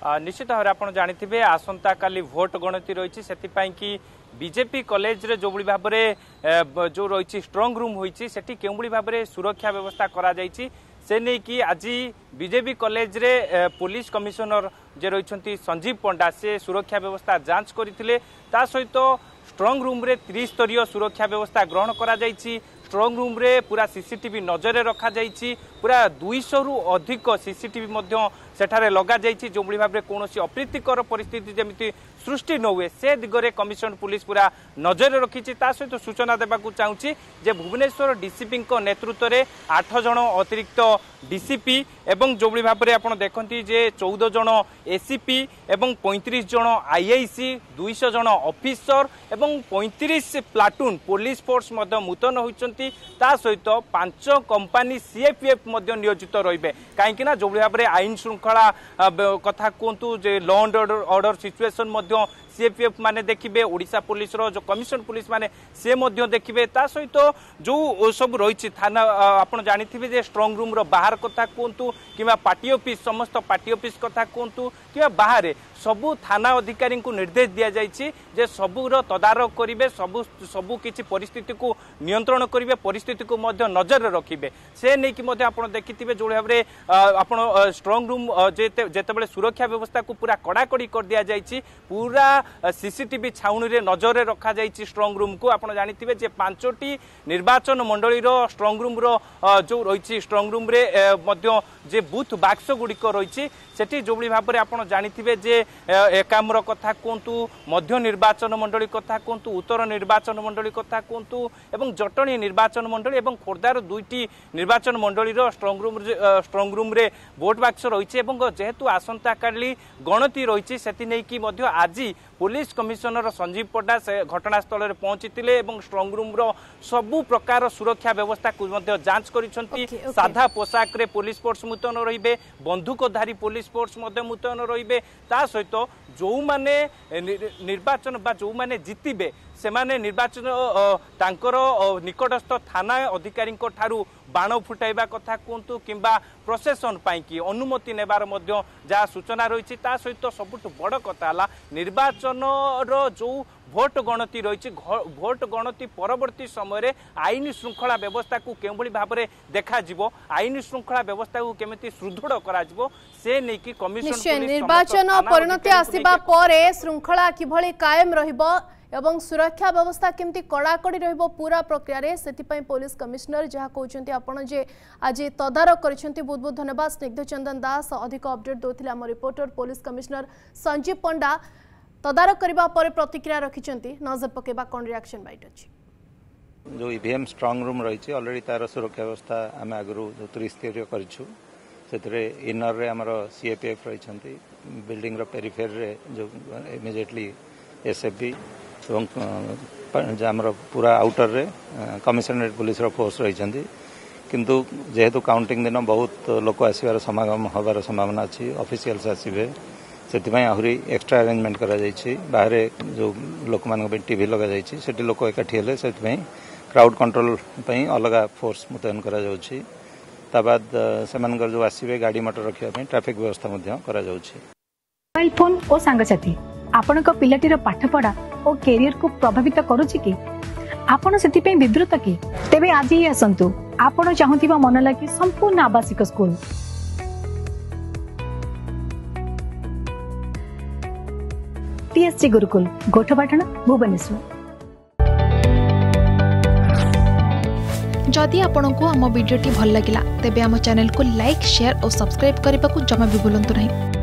ନିଶ୍ଚିତ ଭାବରେ ଆପଣ ଜାଣିଥିବେ ଆସନ୍ତାକାଲି ଭୋଟ ଗଣତି ରହିଛି ସେଥିପାଇଁ କି ବିଜେପି କଲେଜରେ ଯେଉଁଭଳି ଭାବରେ ଯେଉଁ ରହିଛି ଷ୍ଟ୍ରଙ୍ଗ ରୁମ୍ ହୋଇଛି ସେଠି କେଉଁଭଳି ଭାବରେ ସୁରକ୍ଷା ବ୍ୟବସ୍ଥା କରାଯାଇଛି ସେ ନେଇକି ଆଜି ବିଜେପି କଲେଜରେ ପୋଲିସ କମିଶନର ଯେ ରହିଛନ୍ତି ସଞ୍ଜୀବ ପଣ୍ଡା ସେ ସୁରକ୍ଷା ବ୍ୟବସ୍ଥା ଯାଞ୍ଚ କରିଥିଲେ ତା ସହିତ ଷ୍ଟ୍ରଙ୍ଗ ରୁମ୍ରେ ତ୍ରିସ୍ତରୀୟ ସୁରକ୍ଷା ବ୍ୟବସ୍ଥା ଗ୍ରହଣ କରାଯାଇଛି ଷ୍ଟ୍ରଙ୍ଗ ରୁମ୍ରେ ପୁରା ସିସିଟିଭି ନଜରରେ ରଖାଯାଇଛି ପୁରା ଦୁଇଶହରୁ ଅଧିକ ସିସିଟିଭି ମଧ୍ୟ ସେଠାରେ ଲଗାଯାଇଛି ଯେଉଁଭଳି ଭାବରେ କୌଣସି ଅପ୍ରୀତିକର ପରିସ୍ଥିତି ଯେମିତି ସୃଷ୍ଟି ନ ହୁଏ ସେ ଦିଗରେ କମିଶନ ପୁଲିସ୍ ପୁରା ନଜରରେ ରଖିଛି ତା ସହିତ ସୂଚନା ଦେବାକୁ ଚାହୁଁଛି ଯେ ଭୁବନେଶ୍ୱର ଡିସିପିଙ୍କ ନେତୃତ୍ୱରେ ଆଠ ଜଣ ଅତିରିକ୍ତ ଡିସିପି ଏବଂ ଯେଉଁଭଳି ଭାବରେ ଆପଣ ଦେଖନ୍ତି ଯେ ଚଉଦ ଜଣ ଏସିପି ଏବଂ ପଇଁତିରିଶ ଜଣ ଆଇଆଇସି ଦୁଇଶହ ଜଣ ଅଫିସର ଏବଂ ପଇଁତିରିଶ ପ୍ଲାଟୁନ୍ ପୋଲିସ ଫୋର୍ସ ମଧ୍ୟ ମୁତୟନ ହୋଇଛନ୍ତି ତା ସହିତ ପାଞ୍ଚ କମ୍ପାନୀ ସିଏପିଏଫ୍ ମଧ୍ୟ ନିୟୋଜିତ ରହିବେ କାହିଁକିନା ଯେଉଁଭଳି ଭାବରେ ଆଇନ ଶୃଙ୍ଖଳା ଶୃଙ୍ଖଳା କଥା କୁହନ୍ତୁ ଯେ ଲ ଆଣ୍ଡ ଅର୍ଡର ସିଚୁଏସନ୍ ମଧ୍ୟ ସିଏପିଏଫ୍ ମାନେ ଦେଖିବେ ଓଡ଼ିଶା ପୋଲିସର ଯେଉଁ କମିଶନ ପୋଲିସ ମାନେ ସେ ମଧ୍ୟ ଦେଖିବେ ତା ସହିତ ଯେଉଁ ସବୁ ରହିଛି ଥାନା ଆପଣ ଜାଣିଥିବେ ଯେ ଷ୍ଟ୍ରଙ୍ଗ ରୁମ୍ର ବାହାର କଥା କୁହନ୍ତୁ କିମ୍ବା ପାର୍ଟି ଅଫିସ ସମସ୍ତ ପାର୍ଟି ଅଫିସ କଥା କୁହନ୍ତୁ କିମ୍ବା ବାହାରେ ସବୁ ଥାନା ଅଧିକାରୀଙ୍କୁ ନିର୍ଦ୍ଦେଶ ଦିଆଯାଇଛି ଯେ ସବୁର ତଦାରଖ କରିବେ ସବୁ ସବୁ କିଛି ପରିସ୍ଥିତିକୁ ନିୟନ୍ତ୍ରଣ କରିବେ ପରିସ୍ଥିତିକୁ ମଧ୍ୟ ନଜରରେ ରଖିବେ ସେ ନେଇକି ମଧ୍ୟ ଆପଣ ଦେଖିଥିବେ ଯେଉଁ ଭାବରେ ଆପଣ ଷ୍ଟ୍ରଙ୍ଗ ରୁମ୍ ଯେତେବେଳେ ସୁରକ୍ଷା ବ୍ୟବସ୍ଥାକୁ ପୁରା କଡ଼ାକଡ଼ି କରିଦିଆଯାଇଛି ପୁରା সিসিটিভি ছাউনিরে নজরে রখাযাইছি স্ট্রং রুমকু আপনার জাঁথিবে যে পাঁচটি নির্বাচন মন্ডলীর স্ট্রং রুম্র যে রয়েছে স্ট্রং রুম্রে যে বুথ বাক্স গুড়িক রয়েছে সেটি যেভাবে ভাবে আপনার জাঁথিবে যে একামর কথা কুহতু মধ্য নির্বাচন মন্ডলী কথা কুহতু উত্তর নির্বাচন মন্ডলী কথা কুহতু এবং জটনী নির্বাচন মন্ডলী এবং খোর্ধার দুইটি নির্বাচন মন্ডলীর স্ট্রং রুম স্ট্রং রুম্রে ভোট বাক্স রয়েছে এবং যেহেতু আসন্তাকালি গণতি রয়েছে সেটি নেই আজ পুলিশ কমিশনর সঞ্জীব পড্ডা সে ঘটনাস্থলের পৌঁছিলে এবং স্ট্রংরুম্র সবু প্রকার সুরক্ষা ব্যবস্থাকে মধ্যে যাঞ্চ করেছেন সাধা পোশাকরে পুলিশ ফোর্স মুতয়ন রহবে বন্ধুকধারী পুলিশ ফোর্স মধ্যে মুতয়ন রহবে তা সহিত ଯେଉଁମାନେ ନିର୍ବାଚନ ବା ଯେଉଁମାନେ ଜିତିବେ ସେମାନେ ନିର୍ବାଚନ ତାଙ୍କର ନିକଟସ୍ଥ ଥାନା ଅଧିକାରୀଙ୍କ ଠାରୁ ବାଣ ଫୁଟାଇବା କଥା କୁହନ୍ତୁ କିମ୍ବା ପ୍ରସେସନ୍ ପାଇଁକି ଅନୁମତି ନେବାର ମଧ୍ୟ ଯାହା ସୂଚନା ରହିଛି ତା ସହିତ ସବୁଠୁ ବଡ଼ କଥା ହେଲା ନିର୍ବାଚନର ଯେଉଁ ଭୋଟ ଗଣତି ରହିଛି ଭୋଟ ଗଣତି ପରବର୍ତ୍ତୀ ସମୟରେ ଆଇନ ଶୃଙ୍ଖଳା ବ୍ୟବସ୍ଥାକୁ କେଉଁଭଳି ଭାବରେ ଦେଖାଯିବ ଆଇନ ଶୃଙ୍ଖଳା ବ୍ୟବସ୍ଥାକୁ କେମିତି ସୁଦୃଢ଼ କରାଯିବ ସେ ନେଇକି କମିଶନ ନିର୍ବାଚନ ପରିଣତି ଆସିବା ପରେ ଶୃଙ୍ଖଳା କିଭଳି କାୟମ ରହିବ এবং সুরক্ষা ব্যবস্থা কেমতি কড়াকড়ি রহব পুরা প্রক্রিয়ার সেপাই পুলিশ কমিশনার যা কৌন আপনার যে আজ তদারক করেছেন বহুত বহু ধন্যবাদ স্নিগ্ধ চন্দন দাস অধিক অপডেট দেলে আমার reporter police commissioner Sanjeev Panda তদারক করা পরে প্রতিক্রিয়া রাখি নজর পকাইবা কোণ রিয়াকশন বাইট অ যে ইভিএম স্ট্রং রুম রয়েছে অলরেডি তার সুরক্ষা ব্যবস্থা আমি आगु ত্রিস্তরীয় করছু সে से আমার সিএপিএফ सीएपीएफ বিল্ডিং बिल्डिंग रेरिफेयर जो ଏସ୍ଏଫି ଏବଂ ଆମର ପୁରା ଆଉଟରରେ କମିଶନରେଟ୍ ପୋଲିସର ଫୋର୍ସ ରହିଛନ୍ତି କିନ୍ତୁ ଯେହେତୁ କାଉଣ୍ଟିଂ ଦିନ ବହୁତ ଲୋକ ଆସିବାର ସମାଗମ ହେବାର ସମ୍ଭାବନା ଅଛି ଅଫିସିଆଲ୍ସ ଆସିବେ ସେଥିପାଇଁ ଆହୁରି ଏକ୍ସଟ୍ରା ଆରେଞ୍ଜମେଣ୍ଟ କରାଯାଇଛି ବାହାରେ ଯେଉଁ ଲୋକମାନଙ୍କ ପାଇଁ ଟିଭି ଲଗାଯାଇଛି ସେଠି ଲୋକ ଏକାଠି ହେଲେ ସେଥିପାଇଁ କ୍ରାଉଡ୍ କଣ୍ଟ୍ରୋଲ ପାଇଁ ଅଲଗା ଫୋର୍ସ ମୁତୟନ କରାଯାଉଛି ତା ବାଦ ସେମାନଙ୍କର ଯେଉଁ ଆସିବେ ଗାଡ଼ି ମଟର ରଖିବା ପାଇଁ ଟ୍ରାଫିକ୍ ବ୍ୟବସ୍ଥା ମଧ୍ୟ କରାଯାଉଛି ମୋବାଇଲ ଫୋନ୍ ଓ ସାଙ୍ଗସାଥୀ ଆପଣଙ୍କ ପିଲାଟିର ପାଠପଢ଼ା ଓ କ୍ୟାରିୟରକୁ ପ୍ରଭାବିତ କରୁଛି କି ଆପଣ ସେଥିପାଇଁ ବିବ୍ରତ କି ତେବେ ଆଜି ହିଁ ଆସନ୍ତୁ ଆପଣ ଚାହୁଁଥିବା ମନ ଲାଗି ସମ୍ପୂର୍ଣ୍ଣ ଆବାସିକ ସ୍କୁଲ টিএসসি ଗୁରୁକୁଲ গোঠপাটনা ভুবনেশ্বর যদি আপনার আমার ভিডিওটি ভাল লাগিলা তেবে আমার চ্যানেলকে লাইক শেয়ার ও সবসক্রাইব করা জমা বি ভুলতু না